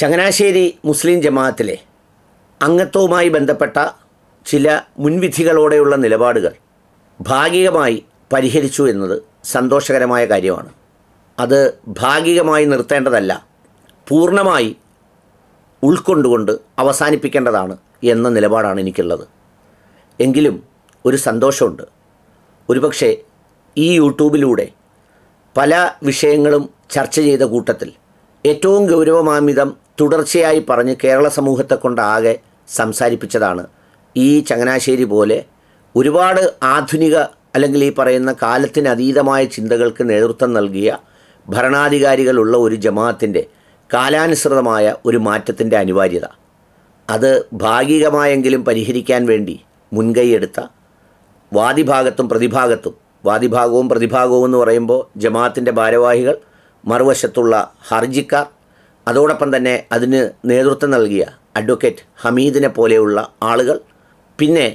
ചങ്ങനാശ്ശേരി മുസ്ലിം ജമാഅത്തിലെ അംഗത്വവുമായി ബന്ധപ്പെട്ട ചില മുൻവിധികളോടെയുള്ള നിലപാടുകൾ ഭാഗികമായി പരിഹരിച്ചു എന്നത് സന്തോഷകരമായ കാര്യമാണ് അത് ഭാഗികമായി നിർത്തേണ്ടതല്ല പൂർണ്ണമായി ഉൾക്കൊണ്ടുകൊണ്ട് അവസാനിപ്പിക്കേണ്ടതാണ് എന്ന നിലപാടാണ് എനിക്കുള്ളത് എങ്കിലും ഒരു സന്തോഷമുണ്ട് ഒരുപക്ഷെ ഈ യൂട്യൂബിലൂടെ പല വിഷയങ്ങളും ചർച്ച ചെയ്ത കൂട്ടത്തിൽ ഏറ്റവും ഗൗരവമാമിതം തുടർച്ചയായി പറഞ്ഞ് കേരള സമൂഹത്തെ കൊണ്ടാകെ സംസാരിപ്പിച്ചതാണ് ഈ ചങ്ങനാശ്ശേരി പോലെ ഒരുപാട് ആധുനിക അല്ലെങ്കിൽ ഈ പറയുന്ന കാലത്തിന് അതീതമായ ചിന്തകൾക്ക് നേതൃത്വം നൽകിയ ഭരണാധികാരികളുള്ള ഒരു ജമാഅത്തിൻ്റെ കാലാനുസൃതമായ ഒരു മാറ്റത്തിൻ്റെ അനിവാര്യത അത് ഭാഗികമായെങ്കിലും പരിഹരിക്കാൻ വേണ്ടി മുൻകൈയെടുത്ത വാദിഭാഗത്തും പ്രതിഭാഗത്തും വാദിഭാഗവും പ്രതിഭാഗവും എന്ന് പറയുമ്പോൾ ജമാഅത്തിൻ്റെ ഭാരവാഹികൾ മറുവശത്തുള്ള ഹർജിക്കാർ അതോടൊപ്പം തന്നെ അതിന് നേതൃത്വം നൽകിയ അഡ്വക്കേറ്റ് ഹമീദിനെ പോലെയുള്ള ആളുകൾ പിന്നെ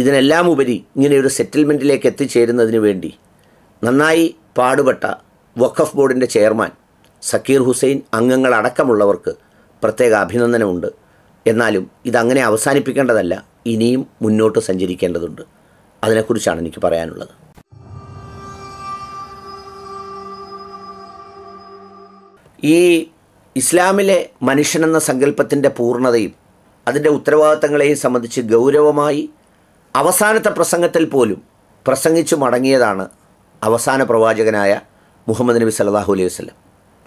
ഇതിനെല്ലാം ഉപരി ഇങ്ങനെയൊരു സെറ്റിൽമെൻറ്റിലേക്ക് എത്തിച്ചേരുന്നതിന് വേണ്ടി നന്നായി പാടുപെട്ട വഖഫ് ബോർഡിൻ്റെ ചെയർമാൻ സക്കീർ ഹുസൈൻ അംഗങ്ങളടക്കമുള്ളവർക്ക് പ്രത്യേക അഭിനന്ദനമുണ്ട് എന്നാലും ഇതങ്ങനെ അവസാനിപ്പിക്കേണ്ടതല്ല ഇനിയും മുന്നോട്ട് സഞ്ചരിക്കേണ്ടതുണ്ട് അതിനെക്കുറിച്ചാണ് എനിക്ക് പറയാനുള്ളത് ഈ ഇസ്ലാമിലെ മനുഷ്യനെന്ന സങ്കല്പത്തിൻ്റെ പൂർണ്ണതയും അതിൻ്റെ ഉത്തരവാദിത്തങ്ങളെയും സംബന്ധിച്ച് ഗൗരവമായി അവസാനത്തെ പ്രസംഗത്തിൽ പോലും പ്രസംഗിച്ചു മടങ്ങിയതാണ് അവസാന പ്രവാചകനായ മുഹമ്മദ് നബി സല്ലാഹു അലൈഹി വസ്ലം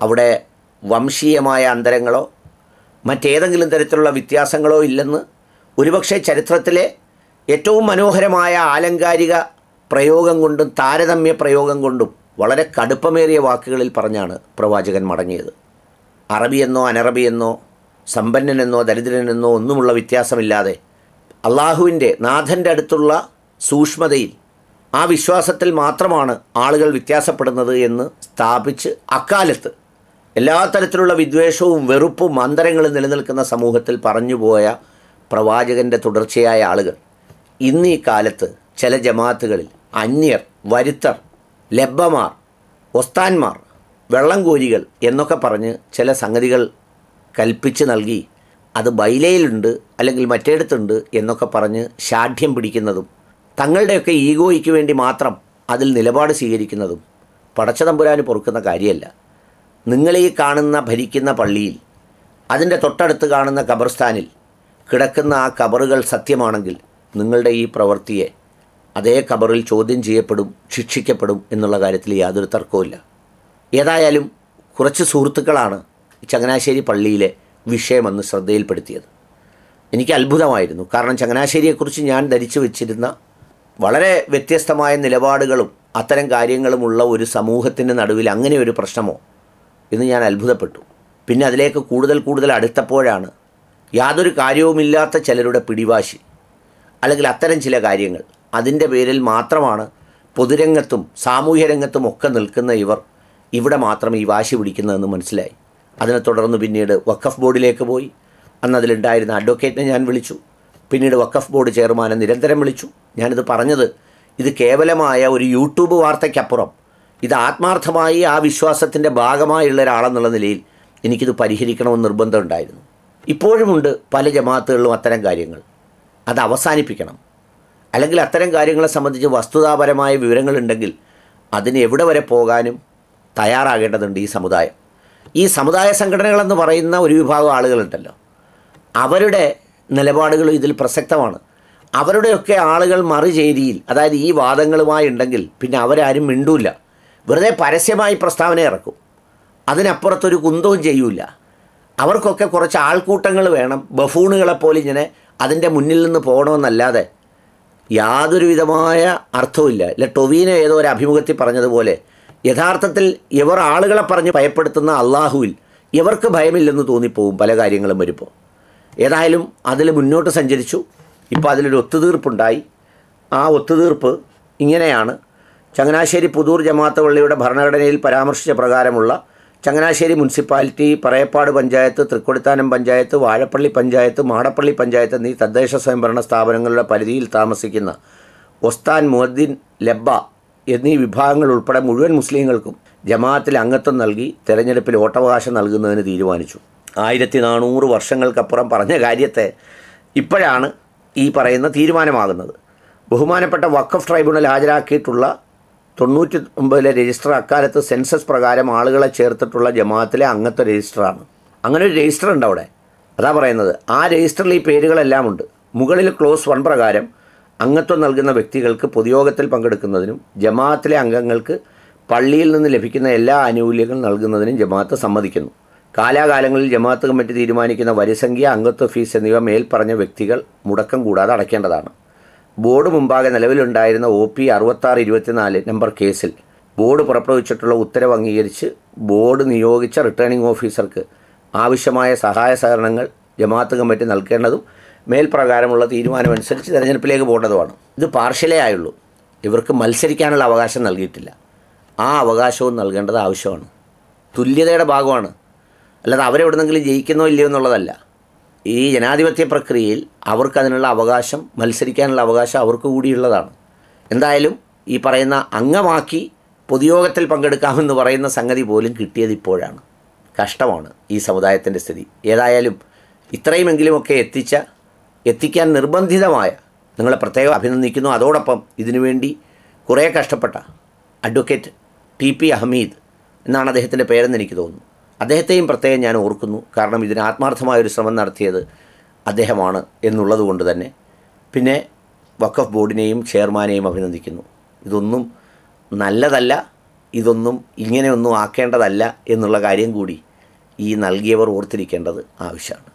അവിടെ വംശീയമായ അന്തരങ്ങളോ മറ്റേതെങ്കിലും തരത്തിലുള്ള വ്യത്യാസങ്ങളോ ഇല്ലെന്ന് ഒരുപക്ഷെ ചരിത്രത്തിലെ ഏറ്റവും മനോഹരമായ ആലങ്കാരിക പ്രയോഗം കൊണ്ടും താരതമ്യ പ്രയോഗം കൊണ്ടും വളരെ കടുപ്പമേറിയ വാക്കുകളിൽ പറഞ്ഞാണ് പ്രവാചകൻ മടങ്ങിയത് അറബിയെന്നോ അനറബിയെന്നോ സമ്പന്നനെന്നോ ദരിദ്രനെന്നോ ഒന്നുമുള്ള വ്യത്യാസമില്ലാതെ അള്ളാഹുവിൻ്റെ നാഥൻ്റെ അടുത്തുള്ള സൂക്ഷ്മതയിൽ ആ വിശ്വാസത്തിൽ മാത്രമാണ് ആളുകൾ വ്യത്യാസപ്പെടുന്നത് എന്ന് സ്ഥാപിച്ച് അക്കാലത്ത് എല്ലാ തരത്തിലുള്ള വിദ്വേഷവും വെറുപ്പും അന്തരങ്ങളും നിലനിൽക്കുന്ന സമൂഹത്തിൽ പറഞ്ഞുപോയ പ്രവാചകൻ്റെ തുടർച്ചയായ ആളുകൾ ഇന്ന് ഈ കാലത്ത് ചില ജമാത്തുകളിൽ അന്യർ വരുത്തർ ലബ്ബമാർ ഒസ്താൻമാർ വെള്ളം കോരികൾ എന്നൊക്കെ പറഞ്ഞ് ചില സംഗതികൾ കൽപ്പിച്ച് നൽകി അത് ബൈലയിലുണ്ട് അല്ലെങ്കിൽ മറ്റേടത്തുണ്ട് എന്നൊക്കെ പറഞ്ഞ് ഷാഠ്യം പിടിക്കുന്നതും തങ്ങളുടെയൊക്കെ ഈഗോയ്ക്ക് വേണ്ടി മാത്രം അതിൽ നിലപാട് സ്വീകരിക്കുന്നതും പടച്ചതമ്പുരാന് പൊറുക്കുന്ന കാര്യമല്ല നിങ്ങളീ കാണുന്ന ഭരിക്കുന്ന പള്ളിയിൽ അതിൻ്റെ തൊട്ടടുത്ത് കാണുന്ന ഖബർസ്ഥാനിൽ കിടക്കുന്ന ആ കബറുകൾ സത്യമാണെങ്കിൽ നിങ്ങളുടെ ഈ പ്രവൃത്തിയെ അതേ കബറിൽ ചോദ്യം ചെയ്യപ്പെടും ശിക്ഷിക്കപ്പെടും എന്നുള്ള കാര്യത്തിൽ യാതൊരു തർക്കവുമില്ല ഏതായാലും കുറച്ച് സുഹൃത്തുക്കളാണ് ചങ്ങനാശ്ശേരി പള്ളിയിലെ വിഷയമെന്ന് ശ്രദ്ധയിൽപ്പെടുത്തിയത് എനിക്ക് അത്ഭുതമായിരുന്നു കാരണം ചങ്ങനാശ്ശേരിയെക്കുറിച്ച് ഞാൻ ധരിച്ചു വച്ചിരുന്ന വളരെ വ്യത്യസ്തമായ നിലപാടുകളും അത്തരം കാര്യങ്ങളുമുള്ള ഒരു സമൂഹത്തിൻ്റെ നടുവിൽ അങ്ങനെ ഒരു പ്രശ്നമോ എന്ന് ഞാൻ അത്ഭുതപ്പെട്ടു പിന്നെ അതിലേക്ക് കൂടുതൽ കൂടുതൽ അടുത്തപ്പോഴാണ് യാതൊരു കാര്യവുമില്ലാത്ത ചിലരുടെ പിടിവാശി അല്ലെങ്കിൽ അത്തരം ചില കാര്യങ്ങൾ അതിൻ്റെ പേരിൽ മാത്രമാണ് പൊതുരംഗത്തും സാമൂഹ്യ രംഗത്തും ഒക്കെ നിൽക്കുന്ന ഇവർ ഇവിടെ മാത്രം ഈ വാശി പിടിക്കുന്നതെന്ന് മനസ്സിലായി അതിനെ തുടർന്ന് പിന്നീട് വഖഫ് ബോർഡിലേക്ക് പോയി അന്ന് അതിലുണ്ടായിരുന്ന അഡ്വക്കേറ്റിനെ ഞാൻ വിളിച്ചു പിന്നീട് വഖഫ് ബോർഡ് ചെയർമാനെ നിരന്തരം വിളിച്ചു ഞാനിത് പറഞ്ഞത് ഇത് കേവലമായ ഒരു യൂട്യൂബ് വാർത്തയ്ക്കപ്പുറം ഇത് ആത്മാർത്ഥമായി ആ വിശ്വാസത്തിൻ്റെ ഭാഗമായുള്ള ഒരാളെന്നുള്ള നിലയിൽ എനിക്കിത് പരിഹരിക്കണമെന്ന് നിർബന്ധമുണ്ടായിരുന്നു ഇപ്പോഴുമുണ്ട് പല ജമാഅത്തുകളിലും അത്തരം കാര്യങ്ങൾ അത് അവസാനിപ്പിക്കണം അല്ലെങ്കിൽ അത്തരം കാര്യങ്ങളെ സംബന്ധിച്ച് വസ്തുതാപരമായ വിവരങ്ങളുണ്ടെങ്കിൽ അതിന് എവിടെ വരെ പോകാനും തയ്യാറാകേണ്ടതുണ്ട് ഈ സമുദായം ഈ സമുദായ സംഘടനകളെന്ന് പറയുന്ന ഒരു വിഭാഗം ആളുകളുണ്ടല്ലോ അവരുടെ നിലപാടുകളും ഇതിൽ പ്രസക്തമാണ് അവരുടെയൊക്കെ ആളുകൾ ചെയ്തിയിൽ അതായത് ഈ വാദങ്ങളുമായി ഉണ്ടെങ്കിൽ പിന്നെ അവരാരും മിണ്ടൂല്ല വെറുതെ പരസ്യമായി പ്രസ്താവന ഇറക്കും അതിനപ്പുറത്തൊരു കുന്തവും ചെയ്യൂല അവർക്കൊക്കെ കുറച്ച് ആൾക്കൂട്ടങ്ങൾ വേണം ബഫൂണുകളെപ്പോലെ ഇങ്ങനെ അതിൻ്റെ മുന്നിൽ നിന്ന് പോകണമെന്നല്ലാതെ യാതൊരു വിധമായ അർത്ഥവുമില്ല ഇല്ല ടൊവീന ഏതോ ഒരു അഭിമുഖത്തിൽ പറഞ്ഞതുപോലെ യഥാർത്ഥത്തിൽ ഇവർ ആളുകളെ പറഞ്ഞ് ഭയപ്പെടുത്തുന്ന അള്ളാഹുവിൽ ഇവർക്ക് ഭയമില്ലെന്ന് തോന്നിപ്പോവും പല കാര്യങ്ങളും വരുമ്പോൾ ഏതായാലും അതിൽ മുന്നോട്ട് സഞ്ചരിച്ചു ഇപ്പോൾ അതിലൊരു ഒത്തുതീർപ്പുണ്ടായി ആ ഒത്തുതീർപ്പ് ഇങ്ങനെയാണ് ചങ്ങനാശ്ശേരി പുതൂർ ജമാഅത്ത് പള്ളിയുടെ ഭരണഘടനയിൽ പരാമർശിച്ച പ്രകാരമുള്ള ചങ്ങനാശ്ശേരി മുനിസിപ്പാലിറ്റി പറയപ്പാട് പഞ്ചായത്ത് തൃക്കൊടിത്താനം പഞ്ചായത്ത് വാഴപ്പള്ളി പഞ്ചായത്ത് മാടപ്പള്ളി പഞ്ചായത്ത് എന്നീ തദ്ദേശ സ്വയംഭരണ സ്ഥാപനങ്ങളുടെ പരിധിയിൽ താമസിക്കുന്ന ഒസ്താൻ മുഹദ്ദീൻ ലബ്ബ എന്നീ വിഭാഗങ്ങൾ ഉൾപ്പെടെ മുഴുവൻ മുസ്ലിങ്ങൾക്കും ജമാഅത്തിൽ അംഗത്വം നൽകി തെരഞ്ഞെടുപ്പിൽ വോട്ടവകാശം നൽകുന്നതിന് തീരുമാനിച്ചു ആയിരത്തി നാനൂറ് വർഷങ്ങൾക്കപ്പുറം പറഞ്ഞ കാര്യത്തെ ഇപ്പോഴാണ് ഈ പറയുന്ന തീരുമാനമാകുന്നത് ബഹുമാനപ്പെട്ട വഖഫ് ട്രൈബ്യൂണൽ ഹാജരാക്കിയിട്ടുള്ള തൊണ്ണൂറ്റി ഒമ്പതിലെ രജിസ്റ്റർ അക്കാലത്ത് സെൻസസ് പ്രകാരം ആളുകളെ ചേർത്തിട്ടുള്ള ജമാഅത്തിലെ അംഗത്വ രജിസ്റ്ററാണ് അങ്ങനെ ഒരു രജിസ്റ്റർ ഉണ്ട് അവിടെ അതാ പറയുന്നത് ആ രജിസ്റ്ററിൽ ഈ പേരുകളെല്ലാം ഉണ്ട് മുകളിൽ ക്ലോസ് വൺ പ്രകാരം അംഗത്വം നൽകുന്ന വ്യക്തികൾക്ക് പൊതുയോഗത്തിൽ പങ്കെടുക്കുന്നതിനും ജമാഅത്തിലെ അംഗങ്ങൾക്ക് പള്ളിയിൽ നിന്ന് ലഭിക്കുന്ന എല്ലാ ആനുകൂല്യങ്ങളും നൽകുന്നതിനും ജമാഅത്ത് സമ്മതിക്കുന്നു കാലാകാലങ്ങളിൽ ജമാഅത്ത് കമ്മിറ്റി തീരുമാനിക്കുന്ന വരിസംഖ്യ അംഗത്വ ഫീസ് എന്നിവ മേൽപ്പറഞ്ഞ വ്യക്തികൾ മുടക്കം കൂടാതെ അടയ്ക്കേണ്ടതാണ് ബോർഡ് മുമ്പാകെ നിലവിലുണ്ടായിരുന്ന ഒ പി അറുപത്താറ് ഇരുപത്തിനാല് നമ്പർ കേസിൽ ബോർഡ് പുറപ്പെടുവിച്ചിട്ടുള്ള ഉത്തരവ് അംഗീകരിച്ച് ബോർഡ് നിയോഗിച്ച റിട്ടേണിംഗ് ഓഫീസർക്ക് ആവശ്യമായ സഹായ സഹകരണങ്ങൾ ജമാഅത്ത് കമ്മിറ്റി നൽകേണ്ടതും മേൽപ്രകാരമുള്ള തീരുമാനമനുസരിച്ച് തിരഞ്ഞെടുപ്പിലേക്ക് പോകേണ്ടതുമാണ് ഇത് പാർഷ്യലേ ആയുള്ളൂ ഇവർക്ക് മത്സരിക്കാനുള്ള അവകാശം നൽകിയിട്ടില്ല ആ അവകാശവും നൽകേണ്ടത് ആവശ്യമാണ് തുല്യതയുടെ ഭാഗമാണ് അല്ലാതെ അവരെവിടുന്നെങ്കിലും ജയിക്കുന്നോ ഇല്ലയോ എന്നുള്ളതല്ല ഈ ജനാധിപത്യ പ്രക്രിയയിൽ അവർക്കതിനുള്ള അവകാശം മത്സരിക്കാനുള്ള അവകാശം അവർക്ക് കൂടിയുള്ളതാണ് എന്തായാലും ഈ പറയുന്ന അംഗമാക്കി പൊതുയോഗത്തിൽ പങ്കെടുക്കാമെന്ന് പറയുന്ന സംഗതി പോലും കിട്ടിയത് ഇപ്പോഴാണ് കഷ്ടമാണ് ഈ സമുദായത്തിൻ്റെ സ്ഥിതി ഏതായാലും ഇത്രയുമെങ്കിലുമൊക്കെ എത്തിച്ച എത്തിക്കാൻ നിർബന്ധിതമായ നിങ്ങളെ പ്രത്യേകം അഭിനന്ദിക്കുന്നു അതോടൊപ്പം ഇതിനുവേണ്ടി കുറേ കഷ്ടപ്പെട്ട അഡ്വക്കേറ്റ് ടി പി അഹമ്മീദ് എന്നാണ് അദ്ദേഹത്തിൻ്റെ പേരെന്ന് എനിക്ക് തോന്നുന്നു അദ്ദേഹത്തെയും പ്രത്യേകം ഞാൻ ഓർക്കുന്നു കാരണം ഇതിന് ആത്മാർത്ഥമായൊരു ശ്രമം നടത്തിയത് അദ്ദേഹമാണ് എന്നുള്ളത് കൊണ്ട് തന്നെ പിന്നെ വഖഫ് ബോർഡിനെയും ചെയർമാനെയും അഭിനന്ദിക്കുന്നു ഇതൊന്നും നല്ലതല്ല ഇതൊന്നും ഇങ്ങനെയൊന്നും ആക്കേണ്ടതല്ല എന്നുള്ള കാര്യം കൂടി ഈ നൽകിയവർ ഓർത്തിരിക്കേണ്ടത് ആവശ്യമാണ്